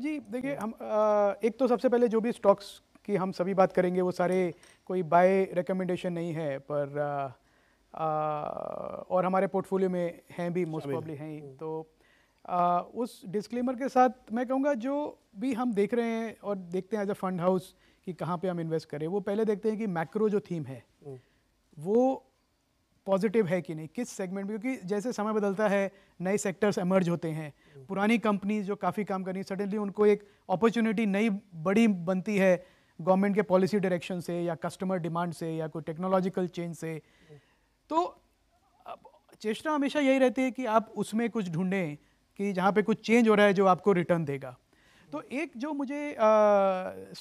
जी देखिए हम्म। हम एक तो सबसे पहले जो भी स्टॉक्स की हम सभी बात करेंगे वो सारे कोई बाय रिकमेंडेशन नहीं है पर आ, आ, और हमारे पोर्टफोलियो में हैं भी मोस्ट प्रॉब्ली हैं हम्म। तो आ, उस डिस्क्लेमर के साथ मैं कहूँगा जो भी हम देख रहे हैं और देखते हैं एज अ फंड हाउस कि कहाँ पे हम इन्वेस्ट करें वो पहले देखते हैं कि मैक्रो जो थीम है हम्म। वो पॉजिटिव है कि नहीं किस सेगमेंट में क्योंकि जैसे समय बदलता है नए सेक्टर्स एमर्ज होते हैं पुरानी कंपनीज जो काफ़ी काम कर रही सडनली उनको एक अपॉर्चुनिटी नई बड़ी बनती है गवर्नमेंट के पॉलिसी डायरेक्शन से या कस्टमर डिमांड से या कोई टेक्नोलॉजिकल चेंज से तो चेष्टा हमेशा यही रहती है कि आप उसमें कुछ ढूंढें कि जहाँ पे कुछ चेंज हो रहा है जो आपको रिटर्न देगा तो एक जो मुझे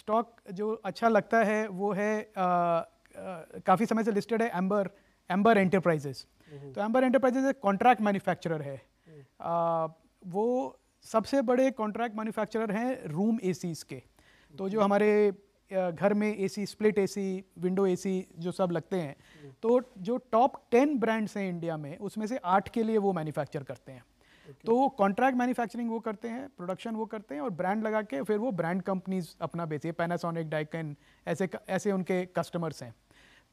स्टॉक जो अच्छा लगता है वो है काफ़ी समय से लिस्टेड है एम्बर एम्बर हम्म। एंटरप्राइजेस तो एम्बर एंटरप्राइजेज एक कॉन्ट्रैक्ट मैन्युफैक्चरर है हम्म। वो सबसे बड़े कॉन्ट्रैक्ट मैन्युफैक्चरर हैं रूम ए के तो जो हमारे घर में ए स्प्लिट ए विंडो ए जो सब लगते हैं हम्म। तो जो टॉप टेन ब्रांड्स हैं इंडिया में उसमें से आठ के लिए वो मैन्युफैक्चर करते हैं okay. तो कॉन्ट्रैक्ट मैन्युफैक्चरिंग वो करते हैं प्रोडक्शन वो करते हैं और ब्रांड लगा के फिर वो ब्रांड कंपनीज अपना बेचती है पैनासोनिक डाइकन ऐसे ऐसे उनके कस्टमर्स हैं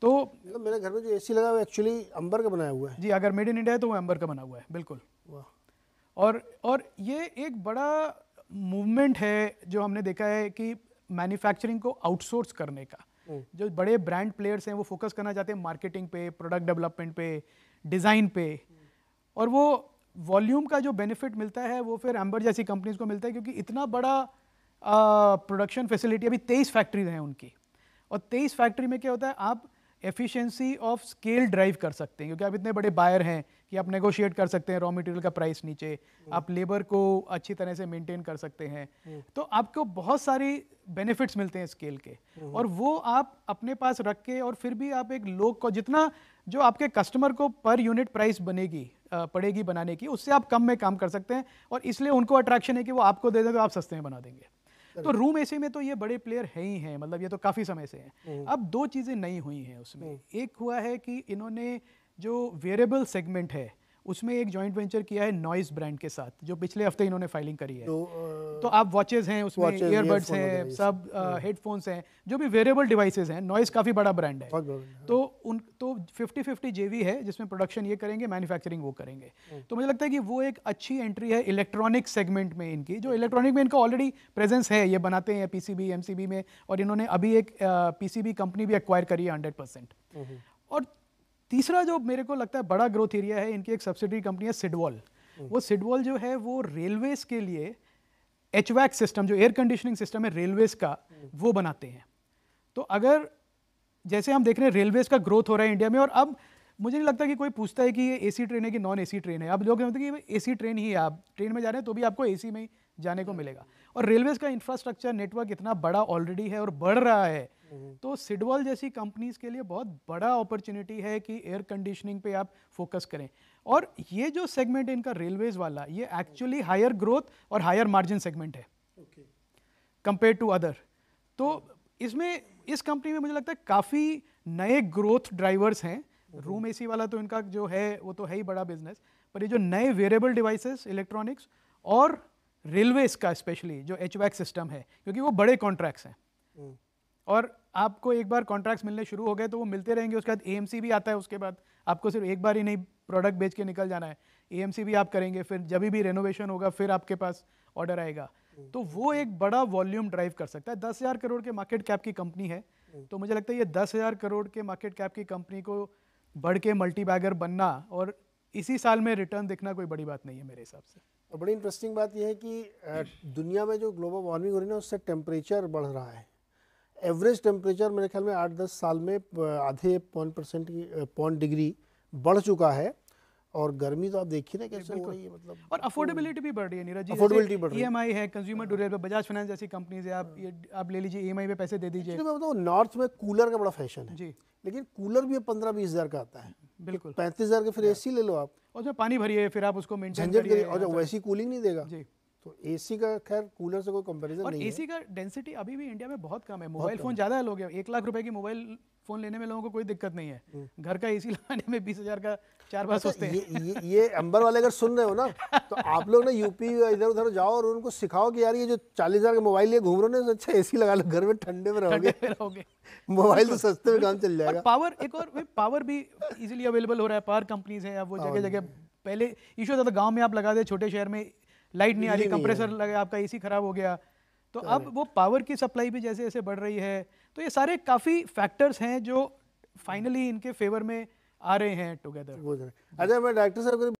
तो मतलब मेरे घर में जो एसी लगा हुआ एक्चुअली अंबर का बनाया हुआ है जी अगर मेड इन इंडिया है तो वो अंबर का बना हुआ है बिल्कुल और और ये एक बड़ा मूवमेंट है जो हमने देखा है कि मैन्युफैक्चरिंग को आउटसोर्स करने का हम्म। जो बड़े ब्रांड प्लेयर्स हैं वो फोकस करना चाहते हैं मार्केटिंग पे प्रोडक्ट डेवलपमेंट पे डिज़ाइन पे और वो वॉल्यूम का जो बेनिफिट मिलता है वो फिर एम्बर जैसी कंपनीज को मिलता है क्योंकि इतना बड़ा प्रोडक्शन फैसिलिटी अभी तेईस फैक्ट्रीज हैं उनकी और तेईस फैक्ट्री में क्या होता है आप एफिशिएंसी ऑफ स्केल ड्राइव कर सकते हैं क्योंकि आप इतने बड़े बायर हैं कि आप नेगोशिएट कर सकते हैं रॉ मटेरियल का प्राइस नीचे आप लेबर को अच्छी तरह से मेंटेन कर सकते हैं तो आपको बहुत सारी बेनिफिट्स मिलते हैं स्केल के और वो आप अपने पास रख के और फिर भी आप एक लोग को जितना जो आपके कस्टमर को पर यूनिट प्राइस बनेगी पड़ेगी बनाने की उससे आप कम में काम कर सकते हैं और इसलिए उनको अट्रैक्शन है कि वो आपको दे दें तो आप सस्ते में बना देंगे तो रूम एसी में तो ये बड़े प्लेयर है ही हैं मतलब ये तो काफ़ी समय से हैं हम्म। अब दो चीज़ें नई हुई हैं उसमें हम्म। एक हुआ है कि इन्होंने जो वेरिएबल सेगमेंट है उसमें एक जॉइंट वेंचर किया है नॉइस ब्रांड के साथ जो पिछले हफ्ते इन्होंने फाइलिंग करी है तो, आ, तो आप वॉचेज हैं उसमें ईयरबड्स हैं सब uh, हेडफोन्स हाँ। हैं जो भी वेरिएबल डिवाइसेज हैं नॉइस काफ़ी बड़ा ब्रांड है हाँ। तो उन तो फिफ्टी फिफ्टी जे है जिसमें प्रोडक्शन ये करेंगे मैन्युफैक्चरिंग वो करेंगे हाँ। तो मुझे लगता है कि वो एक अच्छी एंट्री है इलेक्ट्रॉनिक सेगमेंट में इनकी जो इलेक्ट्रॉनिक में इनका ऑलरेडी प्रेजेंस है ये बनाते हैं पीसीबी एमसीबी में और इन्होंने अभी एक पीसीबी uh, कंपनी भी एक्वायर करी है हंड्रेड हम्म, परसेंट हम्म। और तीसरा जो मेरे को लगता है बड़ा ग्रोथ एरिया है इनकी एक सब्सिडी कंपनी है सिडवॉल हम्म। वो सिडवॉल जो है वो रेलवेज के लिए एच सिस्टम जो एयर कंडीशनिंग सिस्टम है रेलवेज का हम्म। वो बनाते हैं तो अगर जैसे हम देख रहे हैं रेलवेज का ग्रोथ हो रहा है इंडिया में और अब मुझे नहीं लगता कि कोई पूछता है कि ये एसी ट्रेन है कि नॉन एसी ट्रेन है अब लोग कहते हैं कि एसी ट्रेन ही है आप ट्रेन में जा रहे हैं तो भी आपको एसी में ही जाने को मिलेगा और रेलवेज का इंफ्रास्ट्रक्चर नेटवर्क इतना बड़ा ऑलरेडी है और बढ़ रहा है हम्म। तो सिडवॉल जैसी कंपनीज के लिए बहुत बड़ा अपॉर्चुनिटी है कि एयर कंडीशनिंग पे आप फोकस करें और ये जो सेगमेंट है इनका रेलवेज वाला ये एक्चुअली हायर ग्रोथ और हायर मार्जिन सेगमेंट है कंपेयर टू अदर तो इसमें इस कंपनी में मुझे लगता है काफ़ी नए ग्रोथ ड्राइवर्स हैं रूम ए वाला तो इनका जो है वो तो है ही बड़ा बिजनेस पर ये जो नए वेरेबल डिवाइसेस इलेक्ट्रॉनिक्स और रेलवेज का स्पेशली जो एच सिस्टम है क्योंकि वो बड़े कॉन्ट्रैक्ट्स हैं हम्म। और आपको एक बार कॉन्ट्रैक्ट्स मिलने शुरू हो गए तो वो मिलते रहेंगे उसके बाद ए भी आता है उसके बाद आपको सिर्फ एक बार ही नहीं प्रोडक्ट बेच के निकल जाना है ए भी आप करेंगे फिर जब भी रेनोवेशन होगा फिर आपके पास ऑर्डर आएगा हम्म। तो वो एक बड़ा वॉल्यूम ड्राइव कर सकता है दस हज़ार करोड़ के मार्केट कैप की कंपनी है हम्म। तो मुझे लगता है ये दस हज़ार करोड़ के मार्केट कैप की कंपनी को बढ़ के मल्टी बैगर बनना और इसी साल में रिटर्न देखना कोई बड़ी बात नहीं है मेरे हिसाब से और बड़ी इंटरेस्टिंग बात यह है कि दुनिया में जो ग्लोबल वार्मिंग हो रही है ना उससे टेम्परेचर बढ़ रहा है एवरेज टेम्परेचर मेरे ख्याल में आठ दस साल में आधे पौन परसेंट की पौन डिग्री बढ़ चुका है और गर्मी तो आप देखिए ना कैसे हो रही है मतलब और अफोर्डेबिलिटी भी बढ़ रही है नीरज जी अफोर्डेबिलिटी बढ़ रही है ईएमआई e है कंज्यूमर ड्यूरेबल बजाज फाइनेंस जैसी कंपनीज है आप ये आप ले लीजिए ईएमआई e पे पैसे दे दीजिए मैं बताऊँ नॉर्थ में कूलर का बड़ा फैशन है जी लेकिन कूलर भी पंद्रह बीस हज़ार का आता है बिल्कुल पैंतीस हज़ार का फिर ए ले लो आप और उसमें पानी भरिए फिर आप उसको मेंटेन करिए और वैसी कूलिंग नहीं देगा जी तो एसी का खैर कूलर से कोई कंपैरिजन नहीं एसी का डेंसिटी अभी भी इंडिया में बहुत कम है मोबाइल फोन ज़्यादा लोग हैं एक लाख रुपए की मोबाइल फोन लेने में लोगों को कोई दिक्कत नहीं है हम्म। घर का एसी लगाने में बीस हजार का चार पास अच्छा, सोचते हैं ये, ये, अंबर वाले अगर सुन रहे हो ना तो आप लोग ना यूपी इधर उधर जाओ और उनको सिखाओ कि यार ये जो चालीस हजार का मोबाइल लिए घूम रहे हो ना अच्छा एसी लगा लो घर में ठंडे में रहोगे मोबाइल तो सस्ते में काम चल जाएगा पावर एक और पावर भी इजिली अवेलेबल हो रहा है पावर कंपनीज है वो जगह जगह पहले इशू होता था गाँव में आप लगा दे छोटे शहर में लाइट नहीं आ रही कंप्रेसर लगे आपका एसी खराब हो गया तो अब वो पावर की सप्लाई भी जैसे जैसे बढ़ रही है तो ये सारे काफ़ी फैक्टर्स हैं जो फाइनली इनके फेवर में आ रहे हैं टुगेदर अच्छा मैं डॉक्टर साहब